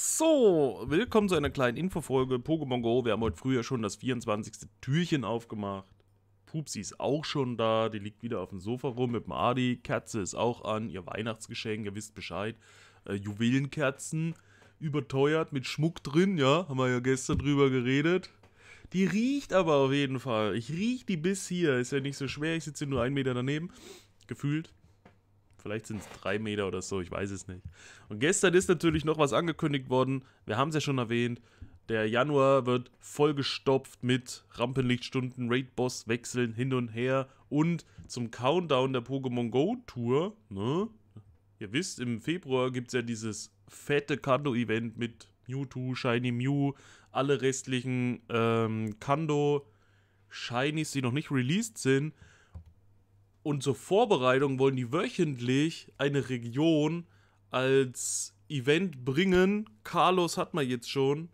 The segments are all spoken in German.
So, willkommen zu einer kleinen Infofolge. Pokémon Go, wir haben heute früher schon das 24. Türchen aufgemacht. Pupsi ist auch schon da, die liegt wieder auf dem Sofa rum mit dem Adi. Kerze ist auch an, ihr Weihnachtsgeschenk, ihr wisst Bescheid. Äh, Juwelenkerzen, überteuert mit Schmuck drin, ja, haben wir ja gestern drüber geredet. Die riecht aber auf jeden Fall. Ich rieche die bis hier, ist ja nicht so schwer, ich sitze nur einen Meter daneben, gefühlt. Vielleicht sind es drei Meter oder so, ich weiß es nicht. Und gestern ist natürlich noch was angekündigt worden. Wir haben es ja schon erwähnt. Der Januar wird vollgestopft mit Rampenlichtstunden, Raid-Boss-Wechseln hin und her und zum Countdown der Pokémon Go-Tour. Ne? Ihr wisst, im Februar gibt es ja dieses fette Kando-Event mit Mewtwo, Shiny Mew, alle restlichen ähm, Kando-Shinies, die noch nicht released sind, und zur Vorbereitung wollen die wöchentlich eine Region als Event bringen. Carlos hat man jetzt schon.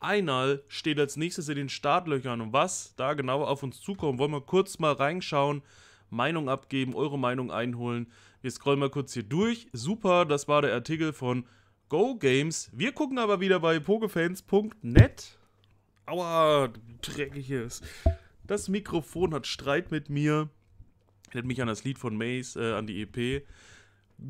Einal steht als nächstes in den Startlöchern. Und was da genau auf uns zukommt, wollen wir kurz mal reinschauen, Meinung abgeben, eure Meinung einholen. Wir scrollen mal kurz hier durch. Super, das war der Artikel von Go Games. Wir gucken aber wieder bei pokefans.net. Aua, dreckiges. Das Mikrofon hat Streit mit mir. Erinnert mich an das Lied von Mace, äh, an die EP.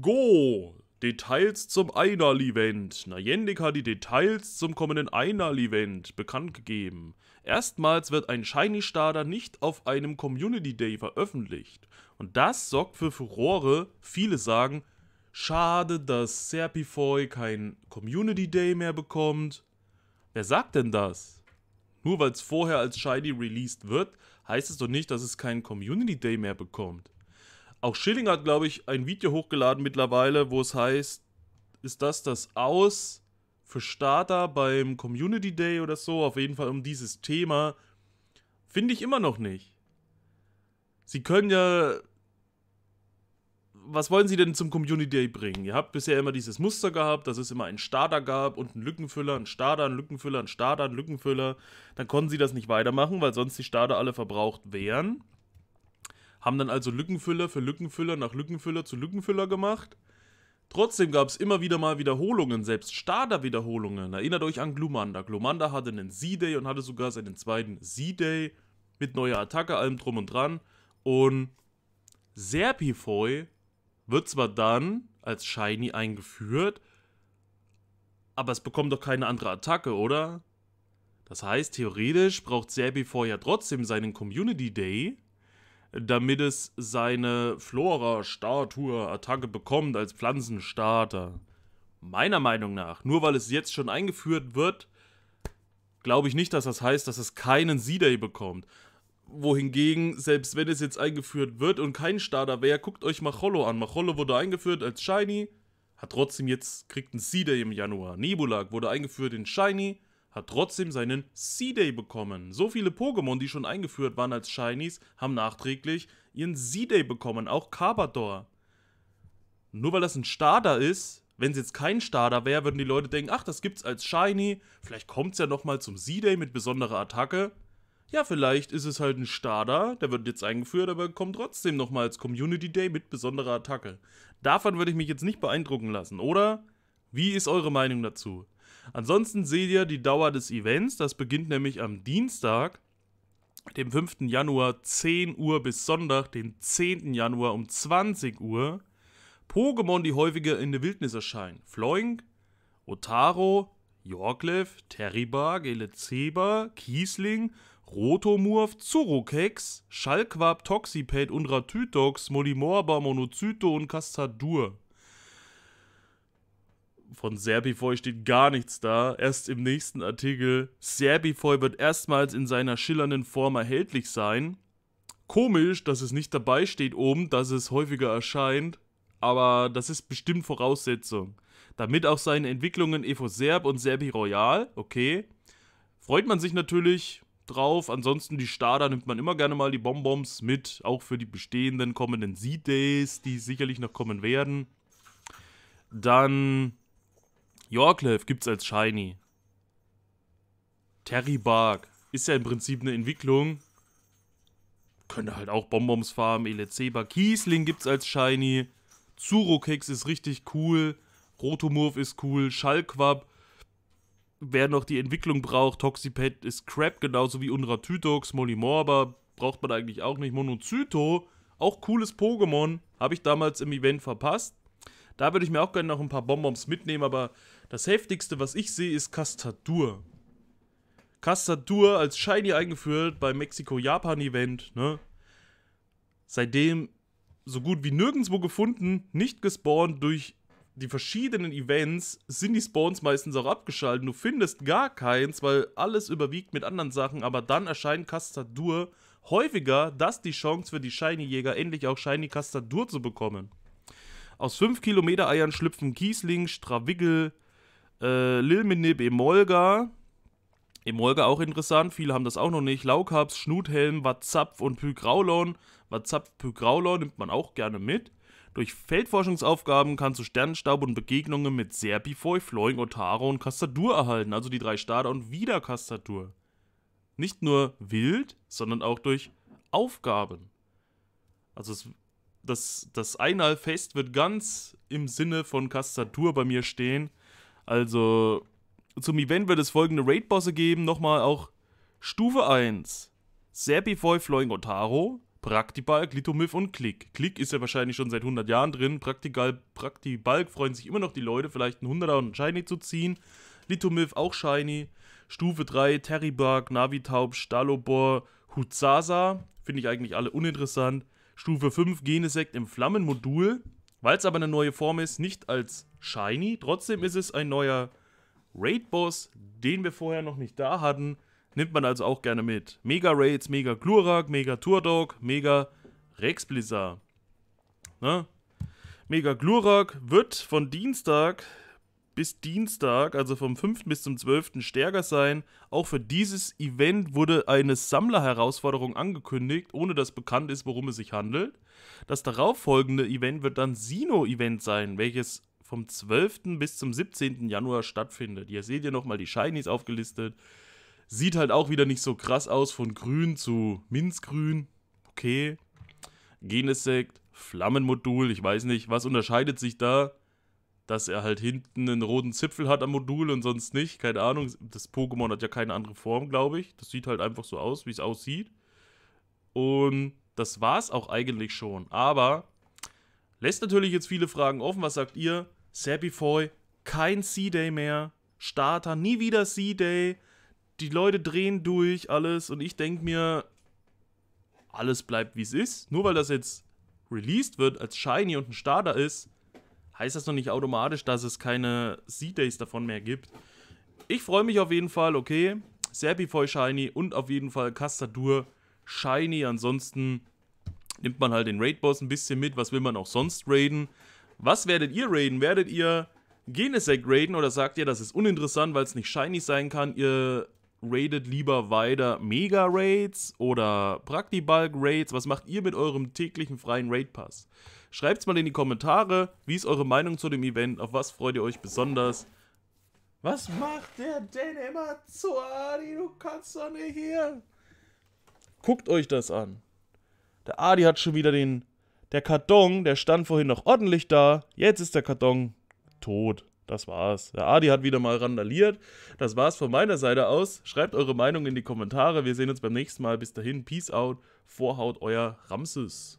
Go! Details zum Einal-Event. Niantic hat die Details zum kommenden Einal-Event bekannt gegeben. Erstmals wird ein Shiny Starter nicht auf einem Community Day veröffentlicht. Und das sorgt für Furore. Viele sagen, schade, dass Serpifoy kein Community Day mehr bekommt. Wer sagt denn das? Nur weil es vorher als Shiny released wird, heißt es doch nicht, dass es keinen Community Day mehr bekommt. Auch Schilling hat, glaube ich, ein Video hochgeladen mittlerweile, wo es heißt, ist das das Aus für Starter beim Community Day oder so? Auf jeden Fall um dieses Thema. Finde ich immer noch nicht. Sie können ja was wollen Sie denn zum Community Day bringen? Ihr habt bisher immer dieses Muster gehabt, dass es immer einen Starter gab und einen Lückenfüller, einen Starter, einen Lückenfüller, einen Starter, einen Lückenfüller. Dann konnten Sie das nicht weitermachen, weil sonst die Starter alle verbraucht wären. Haben dann also Lückenfüller für Lückenfüller nach Lückenfüller zu Lückenfüller gemacht. Trotzdem gab es immer wieder mal Wiederholungen, selbst Starter-Wiederholungen. Erinnert euch an Glumanda. Glumanda hatte einen Z-Day und hatte sogar seinen zweiten Z-Day mit neuer Attacke, allem drum und dran. Und Serpifoy wird zwar dann als Shiny eingeführt, aber es bekommt doch keine andere Attacke, oder? Das heißt, theoretisch braucht Serbifor ja trotzdem seinen Community Day, damit es seine Flora-Statue-Attacke bekommt als Pflanzenstarter. Meiner Meinung nach, nur weil es jetzt schon eingeführt wird, glaube ich nicht, dass das heißt, dass es keinen Sea day bekommt wohingegen, selbst wenn es jetzt eingeführt wird und kein Starter wäre, guckt euch Macholo an. Macholo wurde eingeführt als Shiny, hat trotzdem jetzt, kriegt einen C-Day im Januar. Nebulak wurde eingeführt in Shiny, hat trotzdem seinen C-Day bekommen. So viele Pokémon, die schon eingeführt waren als Shinies, haben nachträglich ihren C-Day bekommen, auch Carbador. Nur weil das ein Starter ist, wenn es jetzt kein Starter wäre, würden die Leute denken, ach, das gibt's als Shiny, vielleicht kommt es ja nochmal zum C-Day mit besonderer Attacke ja, vielleicht ist es halt ein Starter, der wird jetzt eingeführt, aber kommt trotzdem nochmal als Community Day mit besonderer Attacke. Davon würde ich mich jetzt nicht beeindrucken lassen, oder? Wie ist eure Meinung dazu? Ansonsten seht ihr die Dauer des Events, das beginnt nämlich am Dienstag, dem 5. Januar 10 Uhr bis Sonntag, den 10. Januar um 20 Uhr. Pokémon, die häufiger in der Wildnis erscheinen. Floink, Otaro, Yorklef, Terribar, Gelezeba, Kiesling Rotomurf, Zurokex, Schallquab, Toxiped und Unratytox, Molimorba, Monozyto und Castadur. Von Serbifoy steht gar nichts da. Erst im nächsten Artikel. Serbifoy wird erstmals in seiner schillernden Form erhältlich sein. Komisch, dass es nicht dabei steht oben, dass es häufiger erscheint. Aber das ist bestimmt Voraussetzung. Damit auch seine Entwicklungen Evo Serb und Serbi Royal, okay. Freut man sich natürlich, drauf. Ansonsten die Starter nimmt man immer gerne mal die Bonbons mit, auch für die bestehenden kommenden Z-Days, die sicherlich noch kommen werden. Dann Yorklev gibt's als Shiny. Terry Bark ist ja im Prinzip eine Entwicklung. Könnte halt auch Bonbons farmen, Elezeba. Kiesling gibt's als Shiny. Zurokex ist richtig cool. Rotomurf ist cool. Schallquab wer noch die Entwicklung braucht, Toxiped ist crap, genauso wie Unratytox, Molimorba, braucht man eigentlich auch nicht. Monozyto, auch cooles Pokémon, habe ich damals im Event verpasst. Da würde ich mir auch gerne noch ein paar Bonbons mitnehmen, aber das heftigste, was ich sehe, ist Castadur. Castadur als Shiny eingeführt beim Mexiko-Japan-Event, ne? Seitdem so gut wie nirgendwo gefunden, nicht gespawnt durch die verschiedenen Events sind die Spawns meistens auch abgeschaltet. Du findest gar keins, weil alles überwiegt mit anderen Sachen. Aber dann erscheint Castadur häufiger, dass die Chance für die Shiny-Jäger endlich auch Shiny castadur zu bekommen. Aus 5 Kilometer Eiern schlüpfen Kiesling, Strawiggel, äh, Lilminib, Emolga. Emolga auch interessant, viele haben das auch noch nicht. Laukaps, Schnuthelm, Watzapf und Pygraulon. Watzapf, Pygraulon nimmt man auch gerne mit. Durch Feldforschungsaufgaben kannst du Sternenstaub und Begegnungen mit Serpifoy, Floing, Otaro und Kastadur erhalten, also die drei Starter und wieder Kastadur. Nicht nur wild, sondern auch durch Aufgaben. Also es, das, das Einalfest wird ganz im Sinne von Kastatur bei mir stehen. Also zum Event wird es folgende Raid-Bosse geben. Nochmal auch Stufe 1. Serpifoy, Flying Otaro. Praktibalk, Lithomyph und Klick. Klick ist ja wahrscheinlich schon seit 100 Jahren drin. Praktigal, Praktibalg freuen sich immer noch die Leute, vielleicht einen 100er und einen Shiny zu ziehen. Lithomyph auch Shiny. Stufe 3, Terrybug, Navitaub, Stalobor, Huzasa. Finde ich eigentlich alle uninteressant. Stufe 5, Genesekt im Flammenmodul. Weil es aber eine neue Form ist, nicht als Shiny. Trotzdem ist es ein neuer Raid-Boss, den wir vorher noch nicht da hatten nimmt man also auch gerne mit. Mega Raids, Mega Glurak, Mega Turdog, Mega Rex Blizzard. Ne? Mega Glurak wird von Dienstag bis Dienstag, also vom 5. bis zum 12. stärker sein. Auch für dieses Event wurde eine Sammlerherausforderung angekündigt, ohne dass bekannt ist, worum es sich handelt. Das darauffolgende Event wird dann Sino-Event sein, welches vom 12. bis zum 17. Januar stattfindet. Hier seht ihr nochmal die Shinies aufgelistet. Sieht halt auch wieder nicht so krass aus von grün zu minzgrün. Okay. Genesekt, Flammenmodul, ich weiß nicht. Was unterscheidet sich da? Dass er halt hinten einen roten Zipfel hat am Modul und sonst nicht. Keine Ahnung. Das Pokémon hat ja keine andere Form, glaube ich. Das sieht halt einfach so aus, wie es aussieht. Und das war's auch eigentlich schon. Aber lässt natürlich jetzt viele Fragen offen. Was sagt ihr? Sabifoy, kein C-Day mehr. Starter, nie wieder C-Day die Leute drehen durch, alles. Und ich denke mir, alles bleibt wie es ist. Nur weil das jetzt released wird als Shiny und ein Starter ist, heißt das noch nicht automatisch, dass es keine Seed-Days davon mehr gibt. Ich freue mich auf jeden Fall, okay. Serpifoy Shiny und auf jeden Fall Castadur Shiny. Ansonsten nimmt man halt den Raid-Boss ein bisschen mit. Was will man auch sonst raiden? Was werdet ihr raiden? Werdet ihr Genesec raiden oder sagt ihr, das ist uninteressant, weil es nicht shiny sein kann? Ihr Raidet lieber weiter Mega-Raids oder Praktibulk-Raids? Was macht ihr mit eurem täglichen freien Raid-Pass? Schreibt's mal in die Kommentare. Wie ist eure Meinung zu dem Event? Auf was freut ihr euch besonders? Was macht der denn immer zu Adi? Du kannst doch nicht hier. Guckt euch das an. Der Adi hat schon wieder den. Der Karton, der stand vorhin noch ordentlich da. Jetzt ist der Karton tot. Das war's. Der Adi hat wieder mal randaliert. Das war's von meiner Seite aus. Schreibt eure Meinung in die Kommentare. Wir sehen uns beim nächsten Mal. Bis dahin, Peace out. Vorhaut, euer Ramses.